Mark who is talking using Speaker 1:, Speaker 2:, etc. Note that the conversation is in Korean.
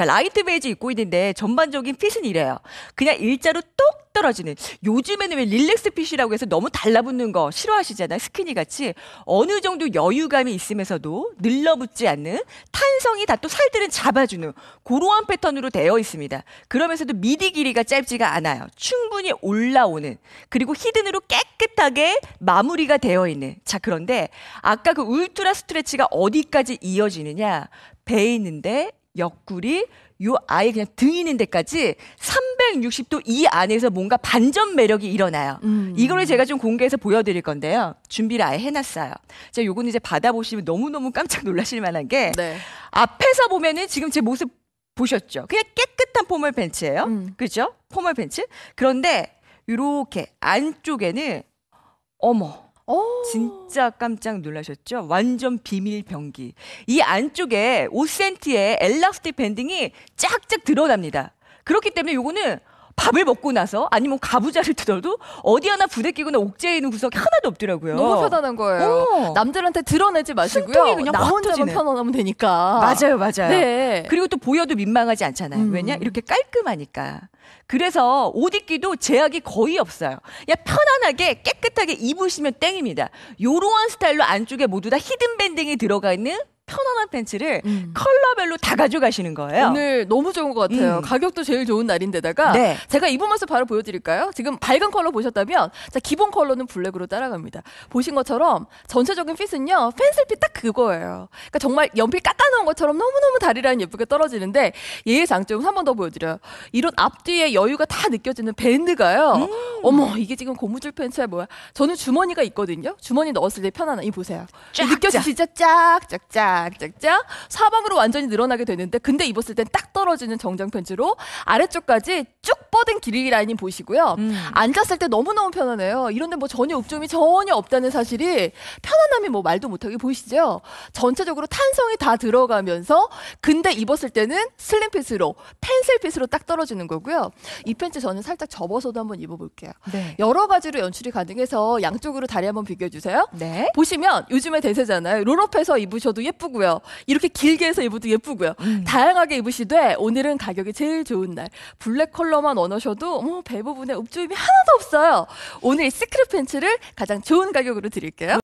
Speaker 1: 자, 라이트 베이지 입고 있는데 전반적인 핏은 이래요. 그냥 일자로 똑 떨어지는. 요즘에는 왜 릴렉스 핏이라고 해서 너무 달라붙는 거 싫어하시잖아요. 스키니 같이. 어느 정도 여유감이 있으면서도 늘러붙지 않는 탄성이 다 또 살들은 잡아주는 고로한 패턴으로 되어 있습니다. 그러면서도 미디 길이가 짧지가 않아요. 충분히 올라오는. 그리고 히든으로 깨끗하게 마무리가 되어 있는. 자, 그런데 아까 그 울트라 스트레치가 어디까지 이어지느냐. 배 있는데 옆구리, 요 아예 그냥 등 있는 데까지 360도 이 안에서 뭔가 반전 매력이 일어나요. 음. 이거를 제가 좀 공개해서 보여드릴 건데요. 준비를 아예 해놨어요. 자, 요거는 이제 받아보시면 너무너무 깜짝 놀라실 만한 게 네. 앞에서 보면은 지금 제 모습 보셨죠? 그냥 깨끗한 포멀 벤츠예요. 음. 그죠? 포멀 벤츠. 그런데 요렇게 안쪽에는 어머 진짜 깜짝 놀라셨죠? 완전 비밀 병기이 안쪽에 5cm의 엘라스틱 밴딩이 쫙쫙 드러납니다. 그렇기 때문에 요거는 밥을 먹고 나서 아니면 가부좌를 뜯어도 어디 하나 부대끼거나 옥죄에 있는 구석이 하나도 없더라고요. 너무 편안한 거예요.
Speaker 2: 어. 남들한테
Speaker 1: 드러내지 마시고요. 그냥 나 혼자만 터지네.
Speaker 2: 편안하면 되니까. 맞아요, 맞아요. 네.
Speaker 1: 그리고 또 보여도 민망하지 않잖아요. 음. 왜냐? 이렇게 깔끔하니까. 그래서 옷 입기도 제약이 거의 없어요. 그 편안하게 깨끗하게 입으시면 땡입니다. 요러한 스타일로 안쪽에 모두 다 히든 밴딩이 들어가 있는 편안한 신청한 팬츠를 음. 컬러별로 다 가져가시는 거예요.
Speaker 2: 오늘 너무 좋은 것 같아요. 음. 가격도 제일 좋은 날인데다가 네. 제가 입은 모습 바로 보여드릴까요? 지금 밝은 컬러 보셨다면 자 기본 컬러는 블랙으로 따라갑니다. 보신 것처럼 전체적인 핏은요 펜슬핏 딱 그거예요. 그러니까 정말 연필 깎아놓은 것처럼 너무너무 다리라인 예쁘게 떨어지는데 얘의 장점 한번 더 보여드려요. 이런 앞뒤에 여유가 다 느껴지는 밴드가요. 음. 어머 이게 지금 고무줄 팬츠야 뭐야? 저는 주머니가 있거든요. 주머니 넣었을 때 편안한 이 보세요. 쫙, 느껴지 진짜 쫙쫙쫙쫙 살짝 사방으로 완전히 늘어나게 되는데 근데 입었을 땐 딱 떨어지는 정장 팬츠로 아래쪽까지 쭉 뻗은 길이 라인이 보이시고요. 음. 앉았을 때 너무너무 편안해요. 이런데 뭐 전혀 읍점이 전혀 없다는 사실이 편안함이 뭐 말도 못하게 보이시죠? 전체적으로 탄성이 다 들어가면서 근데 입었을 때는 슬림 핏으로 펜슬 핏으로 딱 떨어지는 거고요. 이 팬츠 저는 살짝 접어서도 한번 입어볼게요. 네. 여러 가지로 연출이 가능해서 양쪽으로 다리 한번 비교해주세요. 네. 보시면 요즘에 대세잖아요. 롤업해서 입으셔도 예쁘고요. 이렇게 길게 해서 입어도 예쁘고요. 음. 다양하게 입으시되 오늘은 가격이 제일 좋은 날 블랙 컬러만 원 넣으셔도 뭐배 부분에 읍조임이 하나도 없어요. 오늘 이 스크류 팬츠를 가장 좋은 가격으로 드릴게요.